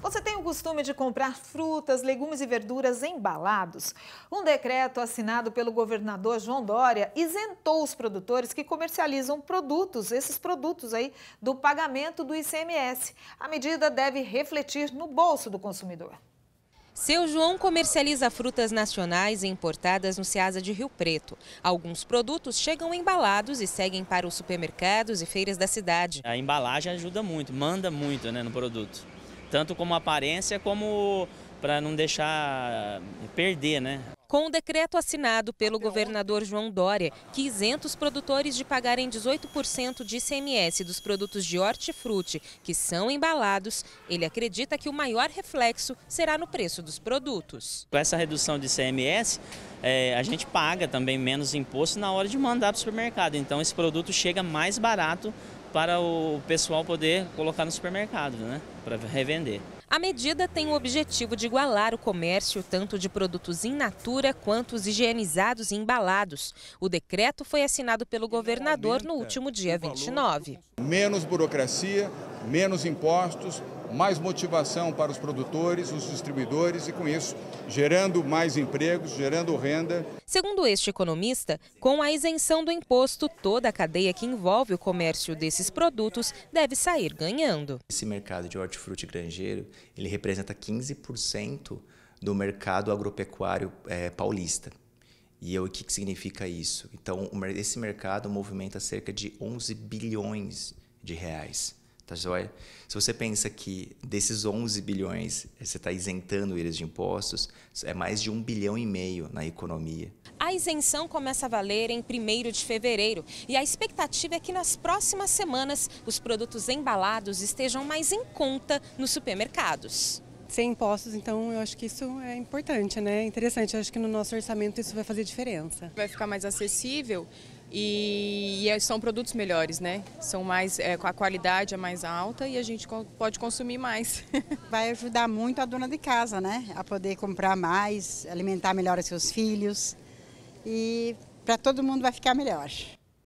Você tem o costume de comprar frutas, legumes e verduras embalados? Um decreto assinado pelo governador João Dória isentou os produtores que comercializam produtos, esses produtos aí, do pagamento do ICMS. A medida deve refletir no bolso do consumidor. Seu João comercializa frutas nacionais e importadas no Ceasa de Rio Preto. Alguns produtos chegam embalados e seguem para os supermercados e feiras da cidade. A embalagem ajuda muito, manda muito né, no produto tanto como aparência como para não deixar perder, né? Com o decreto assinado pelo governador João Dória, que isenta os produtores de pagarem 18% de ICMS dos produtos de hortifruti que são embalados, ele acredita que o maior reflexo será no preço dos produtos. Com essa redução de ICMS, é, a gente paga também menos imposto na hora de mandar para o supermercado. Então esse produto chega mais barato para o pessoal poder colocar no supermercado, né, para revender. A medida tem o objetivo de igualar o comércio tanto de produtos in natura quanto os higienizados e embalados. O decreto foi assinado pelo governador no último dia 29. Menos burocracia, menos impostos, mais motivação para os produtores, os distribuidores e, com isso, gerando mais empregos, gerando renda. Segundo este economista, com a isenção do imposto, toda a cadeia que envolve o comércio desses produtos deve sair ganhando. Esse mercado de hortifruti grangeiro, ele representa 15% do mercado agropecuário é, paulista. E o que, que significa isso? Então, esse mercado movimenta cerca de 11 bilhões de reais tá joia? Se você pensa que desses 11 bilhões, você está isentando eles de impostos, é mais de um bilhão e meio na economia. A isenção começa a valer em 1 de fevereiro e a expectativa é que nas próximas semanas os produtos embalados estejam mais em conta nos supermercados. Sem impostos, então eu acho que isso é importante, né? Interessante, eu acho que no nosso orçamento isso vai fazer diferença. Vai ficar mais acessível e, e é, são produtos melhores, né? São mais, é, a qualidade é mais alta e a gente pode consumir mais. Vai ajudar muito a dona de casa, né? A poder comprar mais, alimentar melhor os seus filhos e para todo mundo vai ficar melhor.